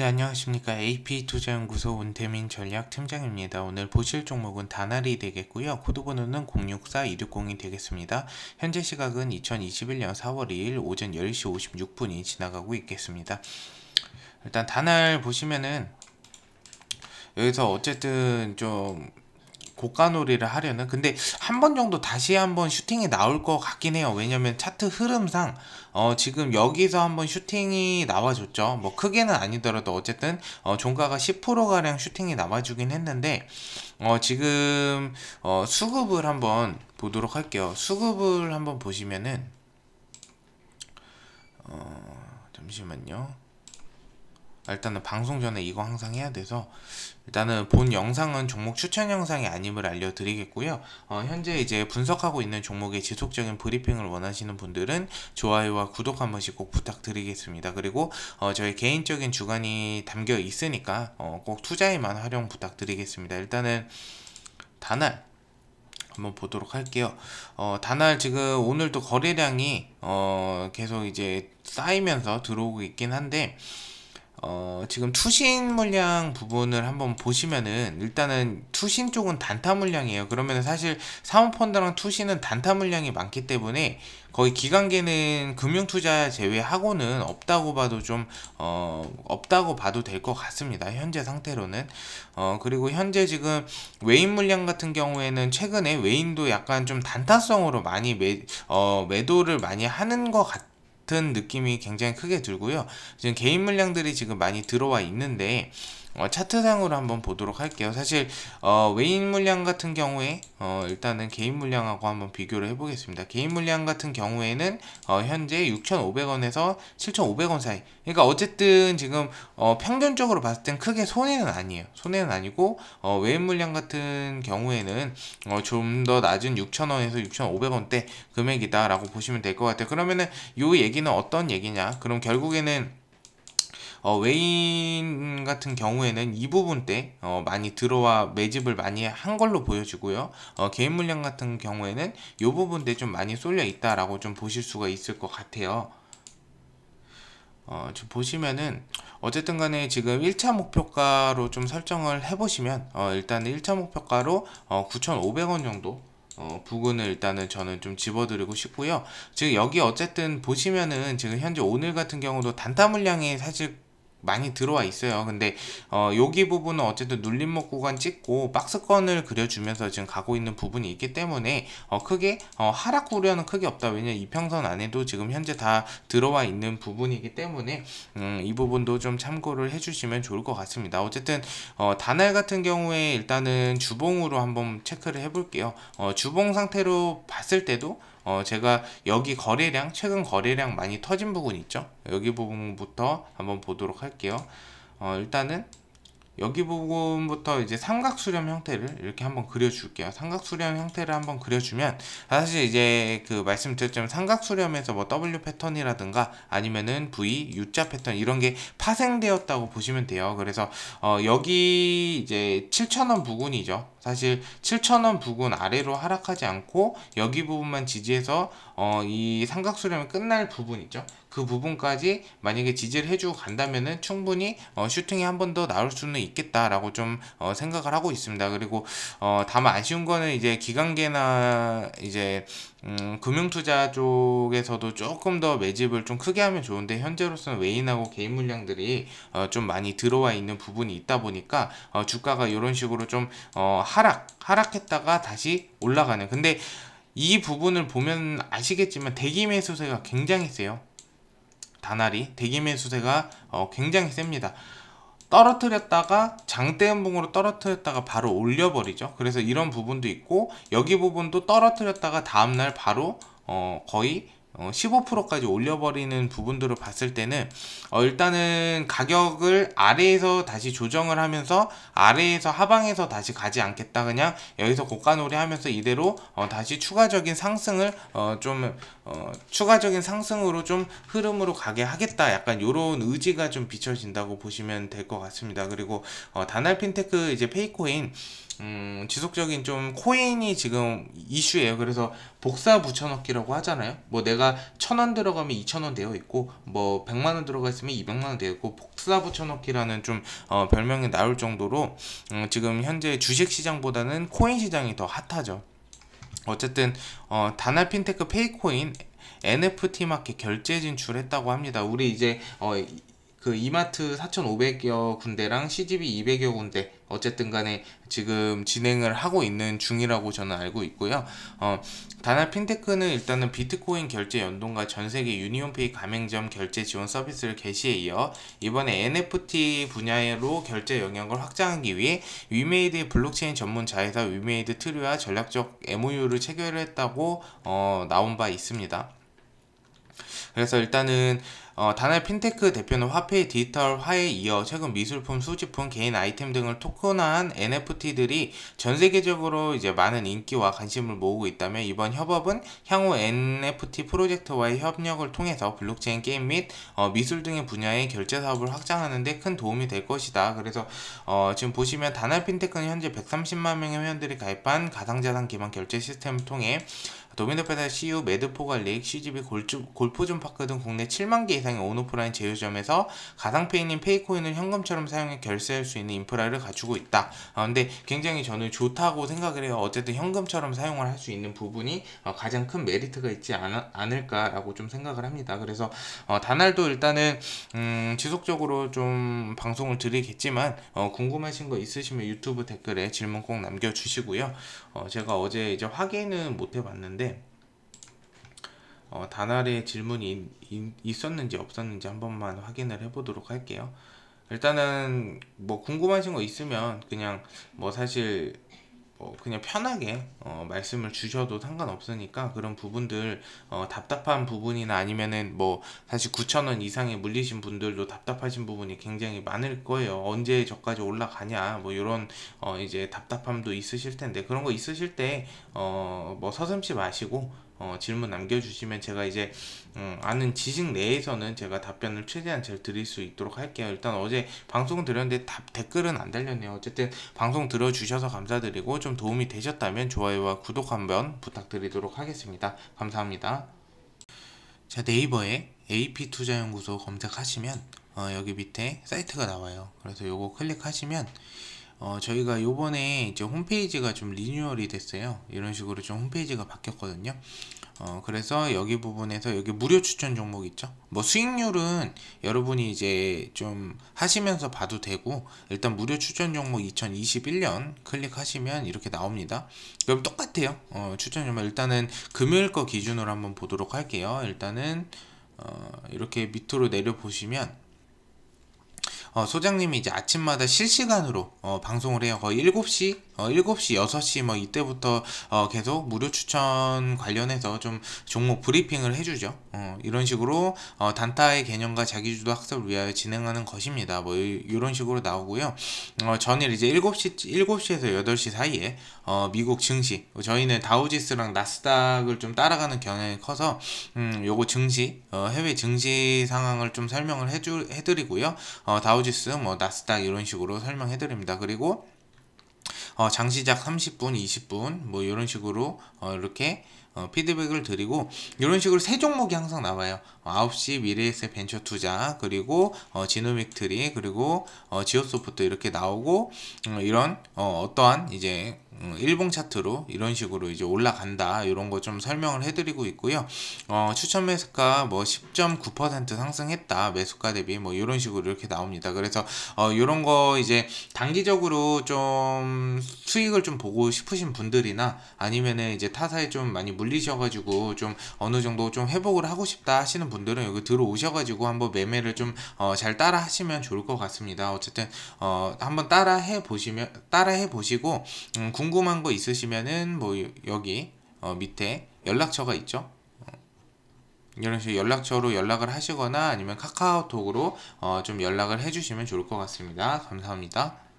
네 안녕하십니까 AP투자연구소 운태민 전략팀장입니다. 오늘 보실 종목은 다날이 되겠고요. 코드번호는 064260이 되겠습니다. 현재 시각은 2021년 4월 2일 오전 10시 56분이 지나가고 있겠습니다. 일단 다날 보시면은 여기서 어쨌든 좀 고가놀이를 하려는 근데 한 번 정도 다시 한 번 슈팅이 나올 것 같긴 해요 왜냐면 차트 흐름상 어 지금 여기서 한 번 슈팅이 나와줬죠 뭐 크게는 아니더라도 어쨌든 어 종가가 10% 가량 슈팅이 나와주긴 했는데 어 지금 어 수급을 한번 보도록 할게요 수급을 한번 보시면은 어 잠시만요 일단은 방송 전에 이거 항상 해야 돼서 일단은 본 영상은 종목 추천 영상이 아님을 알려드리겠고요. 어, 현재 이제 분석하고 있는 종목의 지속적인 브리핑을 원하시는 분들은 좋아요와 구독 한 번씩 꼭 부탁드리겠습니다. 그리고 어, 저희 개인적인 주관이 담겨 있으니까 어, 꼭 투자에만 활용 부탁드리겠습니다. 일단은 단알 한번 보도록 할게요. 어, 단알 지금 오늘도 거래량이 어, 계속 이제 쌓이면서 들어오고 있긴 한데 어, 지금 투신 물량 부분을 한번 보시면은 일단은 투신 쪽은 단타 물량이에요. 그러면 사실 사모펀드랑 투신은 단타 물량이 많기 때문에 거의 기관계는 금융투자 제외하고는 없다고 봐도 좀 어, 없다고 봐도 될 것 같습니다. 현재 상태로는 어, 그리고 현재 지금 외인 물량 같은 경우에는 최근에 외인도 약간 좀 단타성으로 많이 매, 어, 매도를 많이 하는 것 같아요. 같은 느낌이 굉장히 크게 들고요. 지금 개인 물량들이 지금 많이 들어와 있는데 어, 차트상으로 한번 보도록 할게요 사실 어, 외인 물량 같은 경우에 어, 일단은 개인 물량하고 한번 비교를 해보겠습니다 개인 물량 같은 경우에는 어, 현재 6,500원에서 7,500원 사이 그러니까 어쨌든 지금 어, 평균적으로 봤을 땐 크게 손해는 아니에요 손해는 아니고 어, 외인 물량 같은 경우에는 좀 더 낮은 6,000원에서 6,500원대 금액이다 라고 보시면 될 것 같아요 그러면은 이 얘기는 어떤 얘기냐 그럼 결국에는 어, 외인 같은 경우에는 이 부분 때 어, 많이 들어와 매집을 많이 한 걸로 보여지고요. 어, 개인 물량 같은 경우에는 이 부분 때 좀 많이 쏠려 있다라고 좀 보실 수가 있을 것 같아요. 어, 지 보시면은 어쨌든 간에 지금 1차 목표가로 좀 설정을 해보시면 어, 일단 1차 목표가로 어, 9,500원 정도 어, 부근을 일단은 저는 좀 집어드리고 싶고요. 지금 여기 어쨌든 보시면은 지금 현재 오늘 같은 경우도 단타 물량이 사실 많이 들어와 있어요. 근데 어, 여기 부분은 어쨌든 눌림목 구간 찍고 박스권을 그려주면서 지금 가고 있는 부분이 있기 때문에 어, 크게 어, 하락 우려는 크게 없다. 왜냐면 이평선 안에도 지금 현재 다 들어와 있는 부분이기 때문에 음, 이 부분도 좀 참고를 해주시면 좋을 것 같습니다. 어쨌든 어, 단알 같은 경우에 일단은 주봉으로 한번 체크를 해볼게요. 어, 주봉 상태로 봤을 때도 어 제가 여기 거래량 최근 거래량 많이 터진 부분 있죠 여기 부분부터 한번 보도록 할게요 어 일단은 여기 부분부터 이제 삼각수렴 형태를 이렇게 한번 그려줄게요. 삼각수렴 형태를 한번 그려주면 사실 이제 그 말씀드렸지만 삼각수렴에서 뭐 W 패턴이라든가 아니면은 V, U자 패턴 이런 게 파생되었다고 보시면 돼요. 그래서 어 여기 이제 7,000원 부근이죠. 사실 7,000원 부근 아래로 하락하지 않고 여기 부분만 지지해서 어, 이 삼각수렴이 끝날 부분 있죠 그 부분까지 만약에 지지를 해주고 간다면은 충분히 어, 슈팅이 한 번 더 나올 수는 있겠다라고 좀 어, 생각을 하고 있습니다 그리고 어 다만 아쉬운 거는 이제 기간계나 이제 음, 금융투자 쪽에서도 조금 더 매집을 좀 크게 하면 좋은데 현재로서는 외인하고 개인 물량들이 어, 좀 많이 들어와 있는 부분이 있다 보니까 어, 주가가 이런 식으로 좀 어, 하락 하락했다가 다시 올라가는 근데 이 부분을 보면 아시겠지만 대기 매수세가 굉장히 세요. 다나리 대기 매수세가 어, 굉장히 셉니다. 떨어뜨렸다가 장대음봉으로 떨어뜨렸다가 바로 올려버리죠. 그래서 이런 부분도 있고 여기 부분도 떨어뜨렸다가 다음날 바로 어, 거의 15%까지 어, 올려버리는 부분들을 봤을 때는 어, 일단은 가격을 아래에서 다시 조정을 하면서 아래에서 하방에서 다시 가지 않겠다 그냥 여기서 고가놀이 하면서 이대로 어, 다시 추가적인 상승을 어, 좀 어, 추가적인 상승으로 좀 흐름으로 가게 하겠다 약간 이런 의지가 좀 비춰진다고 보시면 될 것 같습니다 그리고 다날 핀테크 이제 페이코인 음, 지속적인 좀 코인이 지금 이슈예요 그래서 복사 붙여넣기라고 하잖아요 뭐 내가 내가 천원 들어가면 이천 원 되어 있고 뭐0만원 들어가 있으면 2 0 0만원 되어 있고 복사 붙여넣기라는 좀 어, 별명이 나올 정도로 음, 지금 현재 주식 시장보다는 코인 시장이 더 핫하죠. 어쨌든 어, 다나 핀테크 페이코인 NFT 마켓 결제 진출했다고 합니다. 우리 이제 어, 그 이마트 4,500여 군데랑 CGV 200여 군데 어쨌든 간에 지금 진행을 하고 있는 중이라고 저는 알고 있고요. 어, 다나 핀테크는 일단은 비트코인 결제 연동과 전 세계 유니온페이 가맹점 결제 지원 서비스를 개시에 이어 이번에 NFT 분야로 결제 영역을 확장하기 위해 위메이드의 블록체인 전문 자회사 위메이드 트리와 전략적 MOU를 체결했다고 어, 나온 바 있습니다. 그래서 일단은 어, 단알 핀테크 대표는 화폐 디지털화에 이어 최근 미술품, 수집품, 개인 아이템 등을 토큰화한 NFT들이 전 세계적으로 이제 많은 인기와 관심을 모으고 있다며 이번 협업은 향후 NFT 프로젝트와의 협력을 통해서 블록체인 게임 및 어, 미술 등의 분야의 결제 사업을 확장하는데 큰 도움이 될 것이다. 그래서 어, 지금 보시면 단알 핀테크는 현재 130만 명의 회원들이 가입한 가상자산 기반 결제 시스템을 통해 도미노페달 CU, 매드포갈릭, CGV, 골프존파크 등 국내 7만 개 이상의 온오프라인 제휴점에서 가상페이인 페이코인을 현금처럼 사용해 결제할 수 있는 인프라를 갖추고 있다. 아, 근데 굉장히 저는 좋다고 생각을 해요. 어쨌든 현금처럼 사용을 할 수 있는 부분이 어, 가장 큰 메리트가 있지 않, 않을까라고 좀 생각을 합니다. 그래서 어, 단알도 일단은 음, 지속적으로 좀 방송을 드리겠지만 어, 궁금하신 거 있으시면 유튜브 댓글에 질문 꼭 남겨주시고요. 어, 제가 어제 이제 확인은 못 해봤는데 어, 단알에 질문이 있었는지 없었는지 한 번만 확인을 해보도록 할게요. 일단은 뭐 궁금하신 거 있으면 그냥 뭐 사실 뭐 그냥 편하게 어, 말씀을 주셔도 상관없으니까 그런 부분들 어, 답답한 부분이나 아니면은 뭐 사실 9천원 이상에 물리신 분들도 답답하신 부분이 굉장히 많을 거예요 언제 저까지 올라가냐 뭐 이런 어, 이제 답답함도 있으실 텐데 그런 거 있으실 때 어, 뭐 서슴지 마시고 어, 질문 남겨주시면 제가 이제 음, 아는 지식 내에서는 제가 답변을 최대한 잘 드릴 수 있도록 할게요. 일단 어제 방송 드렸는데 답, 댓글은 안 달렸네요. 어쨌든 방송 들어주셔서 감사드리고 좀 도움이 되셨다면 좋아요와 구독 한번 부탁드리도록 하겠습니다. 감사합니다. 자 네이버에 AP투자연구소 검색하시면 어, 여기 밑에 사이트가 나와요. 그래서 요거 클릭하시면 어, 저희가 요번에 이제 홈페이지가 좀 리뉴얼이 됐어요. 이런 식으로 좀 홈페이지가 바뀌었거든요. 어, 그래서 여기 부분에서 여기 무료 추천 종목 있죠. 뭐 수익률은 여러분이 이제 좀 하시면서 봐도 되고 일단 무료 추천 종목 2021년 클릭하시면 이렇게 나옵니다. 그럼 똑같아요. 어, 추천 종목 일단은 금요일 거 기준으로 한번 보도록 할게요. 일단은 어, 이렇게 밑으로 내려 보시면 어, 소장님이 이제 아침마다 실시간으로 어, 방송을 해요. 거의 7시 어, 7시, 6시 뭐 이때부터 어, 계속 무료 추천 관련해서 좀 종목 브리핑을 해주죠. 어, 이런 식으로 어, 단타의 개념과 자기주도 학습을 위하여 진행하는 것입니다. 뭐 이런 식으로 나오고요. 어, 전일 이제 7시, 7시에서 8시 사이에 어, 미국 증시 뭐 저희는 다우지스랑 나스닥을 좀 따라가는 경향이 커서 음, 요거 증시 어, 해외 증시 상황을 좀 설명을 해주, 해드리고요. 어, 다우지스뭐 나스닥 이런 식으로 설명해드립니다. 그리고 어, 장 시작 30분, 20분 뭐 이런 식으로 어, 이렇게 어, 피드백을 드리고 이런 식으로 세 종목이 항상 나와요. 어, 9시 미래에셋 벤처 투자 그리고 어, 지노믹트리 그리고 어, 지오소프트 이렇게 나오고 음, 이런 어, 어떠한 이제 음, 일봉 차트로 이런 식으로 이제 올라간다 이런 거 좀 설명을 해드리고 있고요. 어, 추천 매수가 뭐 10.9% 상승했다 매수가 대비 뭐 이런 식으로 이렇게 나옵니다. 그래서 어, 이런 거 이제 단기적으로 좀 수익을 좀 보고 싶으신 분들이나 아니면은 이제 타사에 좀 많이 물리셔가지고 좀 어느 정도 좀 회복을 하고 싶다 하시는 분들은 여기 들어오셔가지고 한번 매매를 좀잘 어, 따라 하시면 좋을 것 같습니다. 어쨌든 어, 한번 따라 해 보시면 따라 해 보시고 음, 궁 궁금한 거 있으시면은 뭐 여기 어 밑에 연락처가 있죠. 어. 이런 식으로 연락처로 연락을 하시거나 아니면 카카오톡으로 어좀 연락을 해주시면 좋을 것 같습니다. 감사합니다.